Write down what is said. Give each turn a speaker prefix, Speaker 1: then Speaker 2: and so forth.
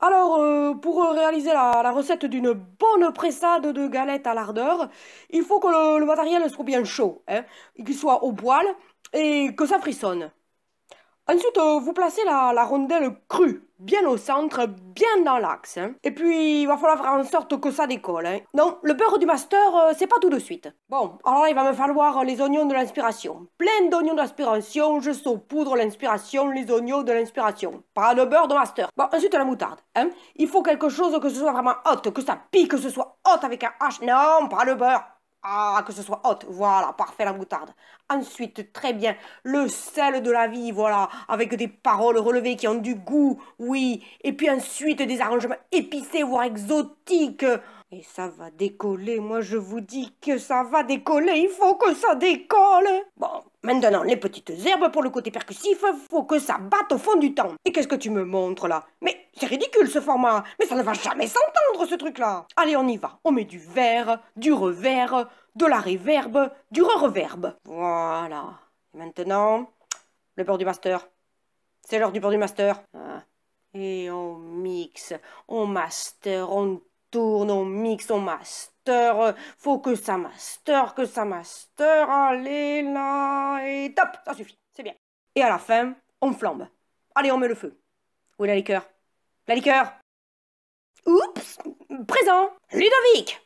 Speaker 1: Alors, euh, pour euh, réaliser la, recette d'une bonne pressade de galettes à l'ardeur, il faut que le, matériel soit bien chaud, hein, qu'il soit au poil et que ça frissonne. Ensuite, euh, vous placez la, rondelle crue, bien au centre, bien dans l'axe. Hein. Et puis, il va falloir faire en sorte que ça décolle. Hein. Non, le beurre du master, euh, c'est pas tout de suite. Bon, alors là, il va me falloir les oignons de l'inspiration. Plein d'oignons d'inspiration, je saupoudre l'inspiration, les oignons de l'inspiration. Pas le beurre de master. Bon, ensuite, la moutarde. Hein. Il faut quelque chose que ce soit vraiment haute, que ça pique, que ce soit haute avec un H. Non, pas le beurre. Ah, que ce soit haute. Voilà, parfait la moutarde. Ensuite, très bien, le sel de la vie, voilà, avec des paroles relevées qui ont du goût, oui. Et puis ensuite, des arrangements épicés, voire exotiques. Et ça va décoller, moi je vous dis que ça va décoller, il faut que ça décolle. Bon, maintenant, les petites herbes pour le côté percussif, faut que ça batte au fond du temps. Et qu'est-ce que tu me montres là Mais c'est ridicule ce format, mais ça ne va jamais s'entendre ce truc-là. Allez, on y va. On met du verre, du revers, de la réverbe, du re-reverbe. Voilà. maintenant, le beurre du master. C'est l'heure du port du master. Ah. Et on mixe, on master, on tourne, on mixe, on master. Faut que ça master, que ça master. Allez là, et top, ça suffit, c'est bien. Et à la fin, on flambe. Allez, on met le feu. Où est la liqueur La liqueur Oups Présent Ludovic